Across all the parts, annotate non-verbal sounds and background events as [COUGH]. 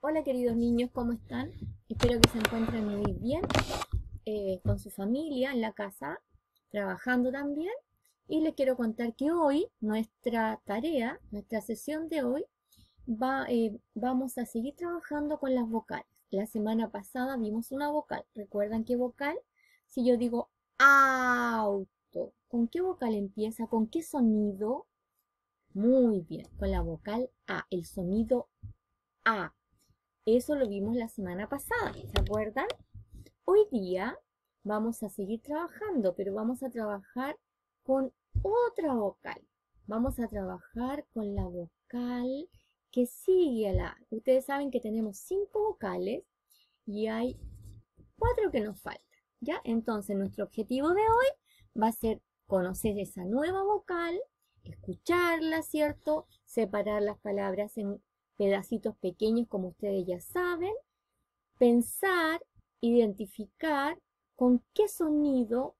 Hola queridos niños, ¿cómo están? Espero que se encuentren muy bien eh, con su familia en la casa, trabajando también. Y les quiero contar que hoy nuestra tarea, nuestra sesión de hoy, eh, vamos a seguir trabajando con las vocales. La semana pasada vimos una vocal. ¿Recuerdan qué vocal? Si yo digo auto, ¿con qué vocal empieza? ¿Con qué sonido? Muy bien, con la vocal A, el sonido A. Eso lo vimos la semana pasada, ¿se acuerdan? Hoy día vamos a seguir trabajando, pero vamos a trabajar con otra vocal. Vamos a trabajar con la vocal que sigue a la Ustedes saben que tenemos cinco vocales y hay cuatro que nos faltan, ¿ya? Entonces, nuestro objetivo de hoy va a ser conocer esa nueva vocal, escucharla, ¿cierto? Separar las palabras en pedacitos pequeños, como ustedes ya saben, pensar, identificar con qué sonido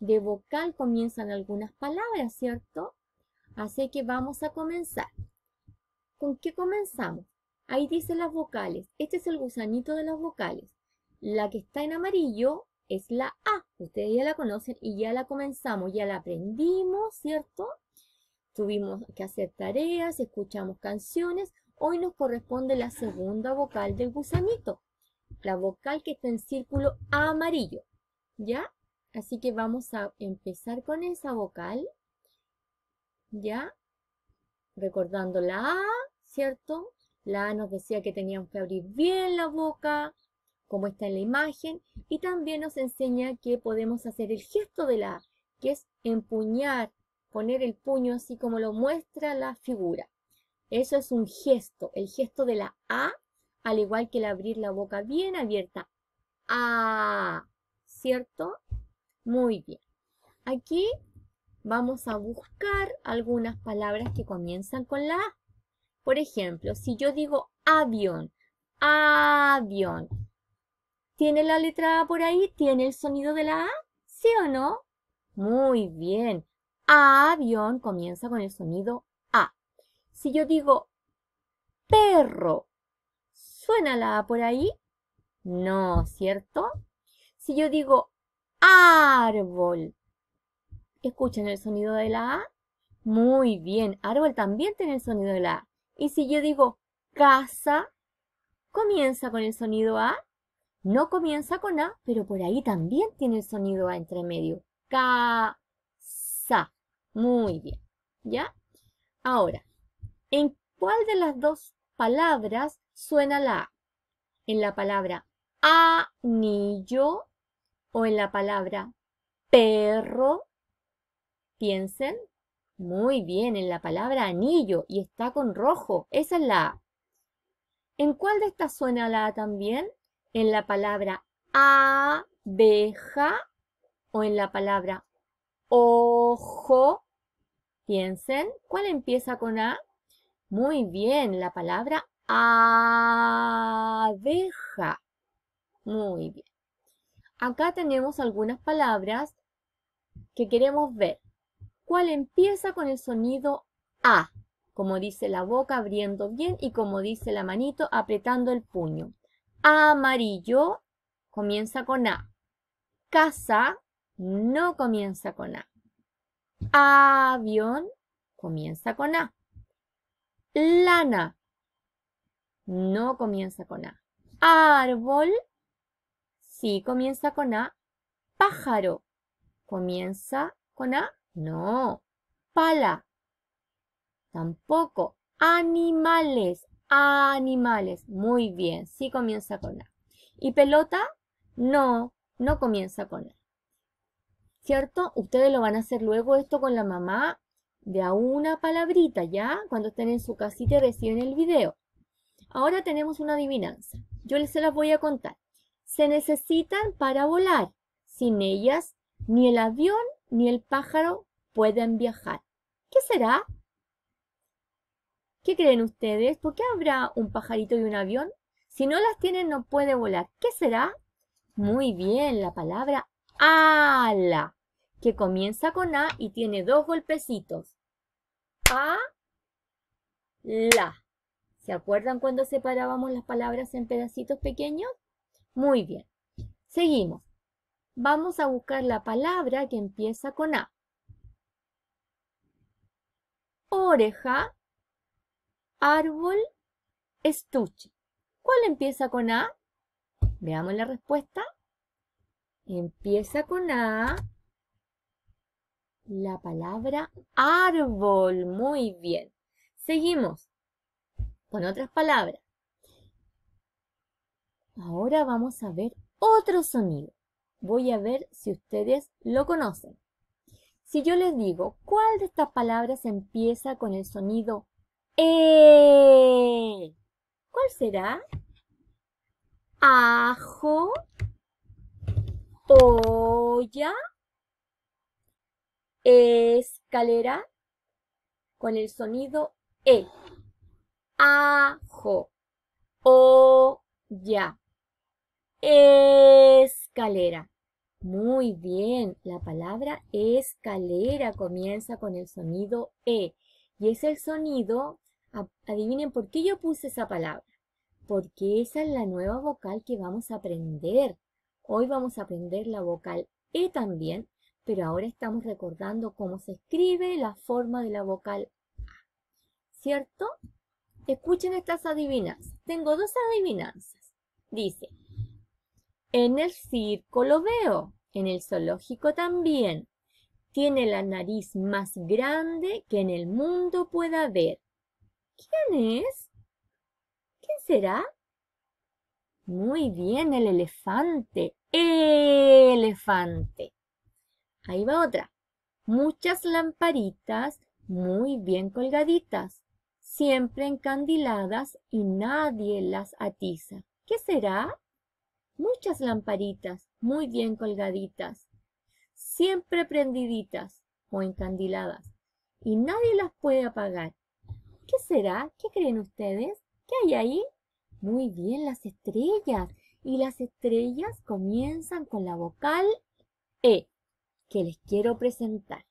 de vocal comienzan algunas palabras, ¿cierto? Así que vamos a comenzar. ¿Con qué comenzamos? Ahí dicen las vocales. Este es el gusanito de las vocales. La que está en amarillo es la A. Ustedes ya la conocen y ya la comenzamos, ya la aprendimos, ¿cierto? Tuvimos que hacer tareas, escuchamos canciones. Hoy nos corresponde la segunda vocal del gusanito, la vocal que está en círculo amarillo, ¿ya? Así que vamos a empezar con esa vocal, ¿ya? Recordando la A, ¿cierto? La A nos decía que teníamos que abrir bien la boca, como está en la imagen, y también nos enseña que podemos hacer el gesto de la A, que es empuñar, poner el puño así como lo muestra la figura. Eso es un gesto, el gesto de la A, al igual que el abrir la boca bien abierta. A, ¿cierto? Muy bien. Aquí vamos a buscar algunas palabras que comienzan con la A. Por ejemplo, si yo digo avión, avión, ¿tiene la letra A por ahí? ¿Tiene el sonido de la A? ¿Sí o no? Muy bien. Avión comienza con el sonido si yo digo perro, ¿suena la A por ahí? No, ¿cierto? Si yo digo árbol, ¿escuchan el sonido de la A? Muy bien, árbol también tiene el sonido de la A. Y si yo digo casa, ¿comienza con el sonido A? No comienza con A, pero por ahí también tiene el sonido A entre medio. Casa. Muy bien. ¿Ya? Ahora, ¿En cuál de las dos palabras suena la A? ¿En la palabra anillo o en la palabra perro? Piensen muy bien en la palabra anillo y está con rojo. Esa es la A. ¿En cuál de estas suena la A también? ¿En la palabra abeja o en la palabra ojo? Piensen, ¿cuál empieza con A? Muy bien, la palabra abeja. Muy bien. Acá tenemos algunas palabras que queremos ver. ¿Cuál empieza con el sonido A? Como dice la boca abriendo bien y como dice la manito apretando el puño. Amarillo comienza con A. Casa no comienza con A. Avión comienza con A. Lana. No comienza con A. Árbol. Sí comienza con A. Pájaro. ¿Comienza con A? No. Pala. Tampoco. Animales. Animales. Muy bien. Sí comienza con A. ¿Y pelota? No. No comienza con A. ¿Cierto? Ustedes lo van a hacer luego esto con la mamá de a una palabrita, ¿ya? Cuando estén en su casita reciben el video. Ahora tenemos una adivinanza. Yo les se las voy a contar. Se necesitan para volar. Sin ellas, ni el avión ni el pájaro pueden viajar. ¿Qué será? ¿Qué creen ustedes? ¿Por qué habrá un pajarito y un avión? Si no las tienen no puede volar. ¿Qué será? Muy bien, la palabra ala, que comienza con A y tiene dos golpecitos a la. ¿Se acuerdan cuando separábamos las palabras en pedacitos pequeños? Muy bien. Seguimos. Vamos a buscar la palabra que empieza con A. Oreja, árbol, estuche. ¿Cuál empieza con A? Veamos la respuesta. Empieza con A la palabra árbol. Muy bien. Seguimos con otras palabras. Ahora vamos a ver otro sonido. Voy a ver si ustedes lo conocen. Si yo les digo, ¿cuál de estas palabras empieza con el sonido E? ¿Cuál será? Ajo, escalera con el sonido E. Ajo, ya. escalera. Muy bien, la palabra escalera comienza con el sonido E. Y es el sonido, adivinen por qué yo puse esa palabra. Porque esa es la nueva vocal que vamos a aprender. Hoy vamos a aprender la vocal E también, pero ahora estamos recordando cómo se escribe la forma de la vocal A, ¿cierto? Escuchen estas adivinanzas. Tengo dos adivinanzas. Dice, en el circo lo veo, en el zoológico también. Tiene la nariz más grande que en el mundo pueda ver. ¿Quién es? ¿Quién será? Muy bien, el elefante. Elefante. Ahí va otra. Muchas lamparitas muy bien colgaditas, siempre encandiladas y nadie las atiza. ¿Qué será? Muchas lamparitas muy bien colgaditas, siempre prendiditas o encandiladas y nadie las puede apagar. ¿Qué será? ¿Qué creen ustedes? ¿Qué hay ahí? Muy bien, las estrellas. Y las estrellas comienzan con la vocal E que les quiero presentar.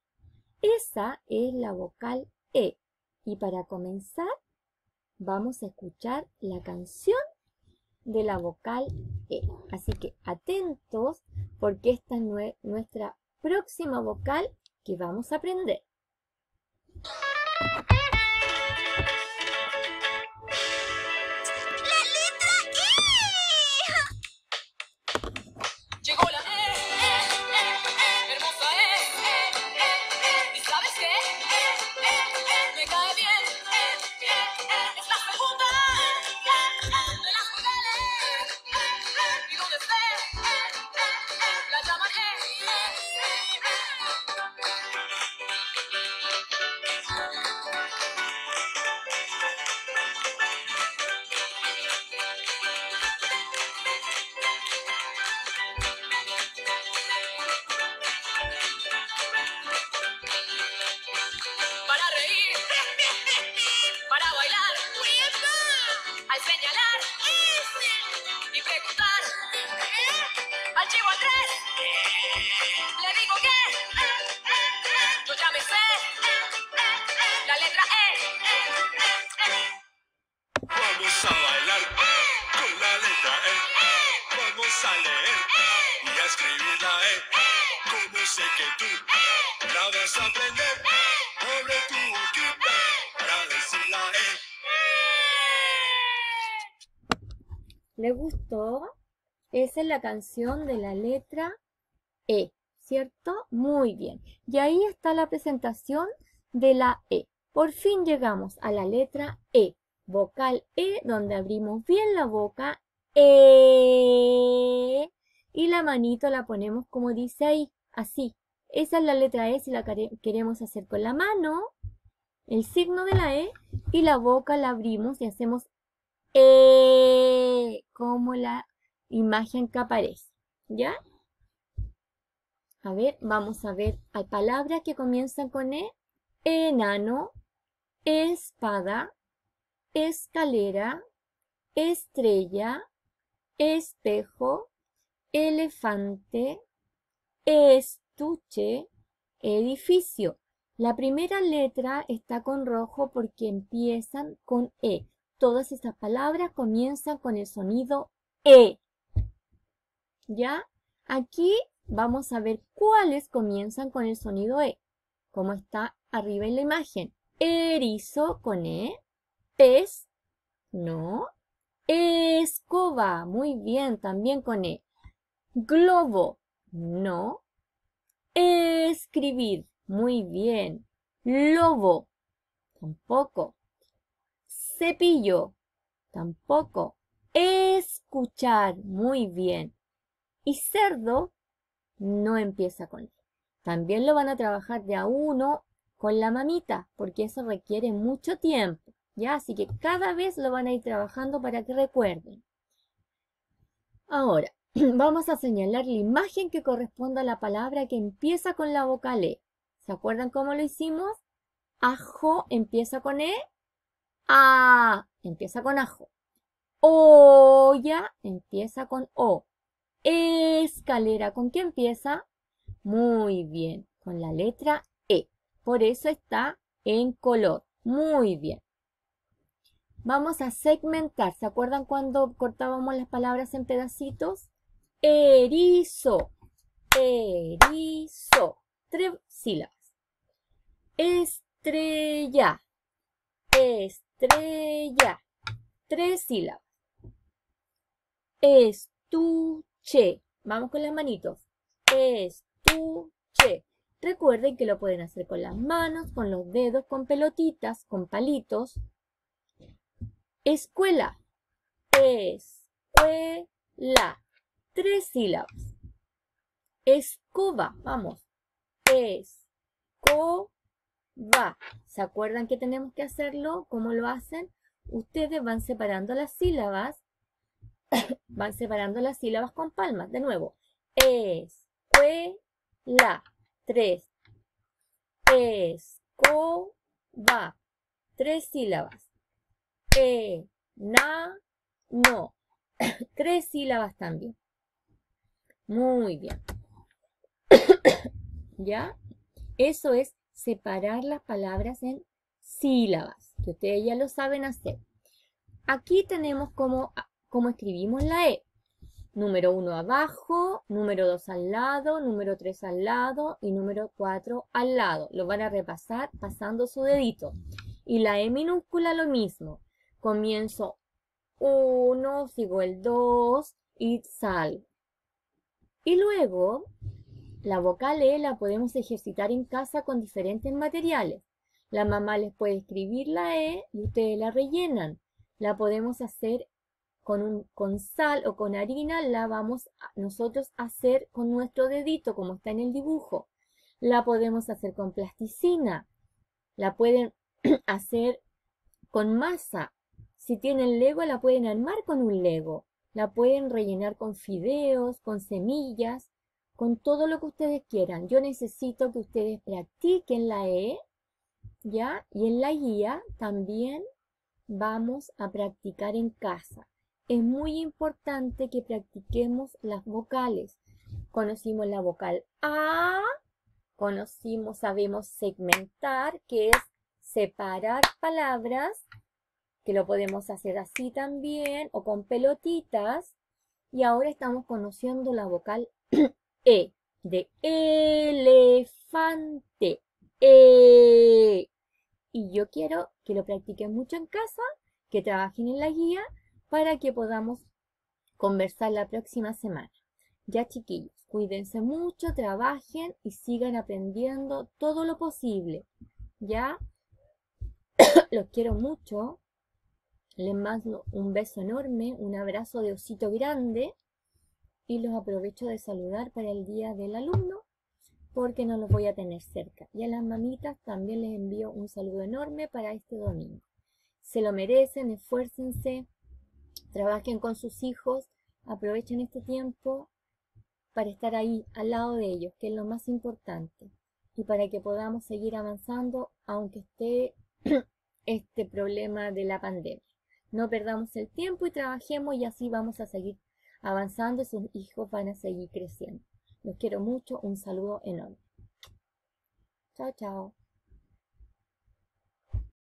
Esa es la vocal E. Y para comenzar, vamos a escuchar la canción de la vocal E. Así que atentos porque esta es nuestra próxima vocal que vamos a aprender. Yeah. ¿Le e. gustó? Esa es la canción de la letra E, ¿cierto? Muy bien. Y ahí está la presentación de la E. Por fin llegamos a la letra E, vocal E, donde abrimos bien la boca, E, y la manito la ponemos como dice ahí, así, esa es la letra E si la queremos hacer con la mano, el signo de la E, y la boca la abrimos y hacemos E, como la imagen que aparece, ¿ya? A ver, vamos a ver, hay palabras que comienzan con E, enano, espada, escalera, estrella, espejo, elefante, es estuche, edificio. La primera letra está con rojo porque empiezan con E. Todas estas palabras comienzan con el sonido E. ¿Ya? Aquí vamos a ver cuáles comienzan con el sonido E, como está arriba en la imagen. Erizo con E, pez, no, escoba, muy bien, también con E. Globo, no, Escribir. Muy bien. Lobo. Tampoco. Cepillo. Tampoco. Escuchar. Muy bien. Y cerdo no empieza con él. También lo van a trabajar de a uno con la mamita, porque eso requiere mucho tiempo. ¿ya? Así que cada vez lo van a ir trabajando para que recuerden. Ahora, [CLEARS THROAT] vamos a señalar la imagen que corresponde a la palabra que empieza con la vocal E. ¿Se acuerdan cómo lo hicimos? Ajo empieza con E. A empieza con ajo. Olla empieza con O. Escalera, ¿con qué empieza? Muy bien, con la letra E. Por eso está en color. Muy bien. Vamos a segmentar. ¿Se acuerdan cuando cortábamos las palabras en pedacitos? Erizo, erizo. Tres sílabas. Estrella, estrella. Tres sílabas. Estuche. Vamos con las manitos. Estuche. Recuerden que lo pueden hacer con las manos, con los dedos, con pelotitas, con palitos. Escuela. Escuela tres sílabas. Escoba, vamos. Escoba. ¿Se acuerdan que tenemos que hacerlo? ¿Cómo lo hacen? Ustedes van separando las sílabas, [COUGHS] van separando las sílabas con palmas. De nuevo, escuela, tres. Escoba, tres sílabas. E, na, no. [COUGHS] tres sílabas también. Muy bien. [COUGHS] ¿Ya? Eso es separar las palabras en sílabas, que ustedes ya lo saben hacer. Aquí tenemos cómo, cómo escribimos la E. Número 1 abajo, número 2 al lado, número 3 al lado y número 4 al lado. Lo van a repasar pasando su dedito. Y la E minúscula lo mismo. Comienzo 1, sigo el 2 y salgo. Y luego, la vocal E la podemos ejercitar en casa con diferentes materiales. La mamá les puede escribir la E y ustedes la rellenan. La podemos hacer con, un, con sal o con harina, la vamos nosotros a hacer con nuestro dedito, como está en el dibujo. La podemos hacer con plasticina. La pueden [CLEARS THROAT] hacer con masa. Si tienen Lego, la pueden armar con un Lego. La pueden rellenar con fideos, con semillas, con todo lo que ustedes quieran. Yo necesito que ustedes practiquen la E, ¿ya? Y en la guía también vamos a practicar en casa. Es muy importante que practiquemos las vocales. Conocimos la vocal A, conocimos, sabemos segmentar, que es separar palabras que lo podemos hacer así también o con pelotitas. Y ahora estamos conociendo la vocal [CLEARS THROAT] E de elefante. E. Y yo quiero que lo practiquen mucho en casa, que trabajen en la guía para que podamos conversar la próxima semana. Ya chiquillos, cuídense mucho, trabajen y sigan aprendiendo todo lo posible. Ya, [CLEARS THROAT] los quiero mucho. Les mando un beso enorme, un abrazo de osito grande y los aprovecho de saludar para el día del alumno porque no los voy a tener cerca. Y a las mamitas también les envío un saludo enorme para este domingo. Se lo merecen, esfuércense, trabajen con sus hijos, aprovechen este tiempo para estar ahí al lado de ellos, que es lo más importante, y para que podamos seguir avanzando aunque esté [CLEARS THROAT] este problema de la pandemia. No perdamos el tiempo y trabajemos y así vamos a seguir avanzando y sus hijos van a seguir creciendo. Los quiero mucho, un saludo enorme. Chao, chao.